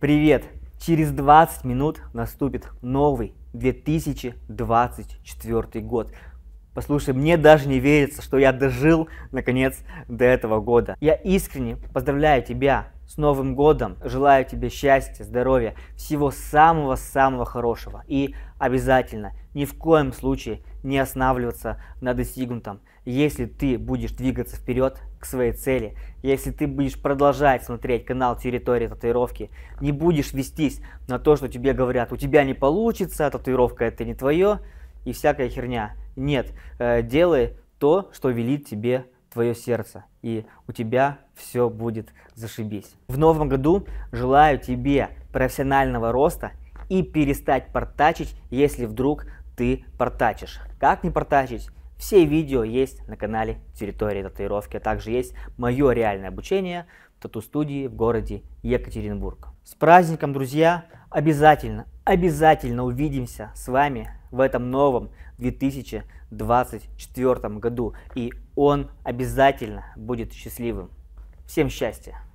Привет! Через 20 минут наступит новый 2024 год. Послушай, мне даже не верится, что я дожил, наконец, до этого года. Я искренне поздравляю тебя с Новым годом. Желаю тебе счастья, здоровья, всего самого-самого хорошего. И обязательно, ни в коем случае не останавливаться на достигнутом. Если ты будешь двигаться вперед к своей цели, если ты будешь продолжать смотреть канал «Территория татуировки», не будешь вестись на то, что тебе говорят, у тебя не получится, татуировка это не твое и всякая херня. Нет, э, делай то, что велит тебе твое сердце, и у тебя все будет зашибись. В новом году желаю тебе профессионального роста и перестать портачить, если вдруг ты портачишь. Как не портачить? Все видео есть на канале Территория татуировки, а также есть мое реальное обучение в тату-студии в городе Екатеринбург. С праздником, друзья! Обязательно, обязательно увидимся с вами в этом новом 2024 году. И он обязательно будет счастливым. Всем счастья!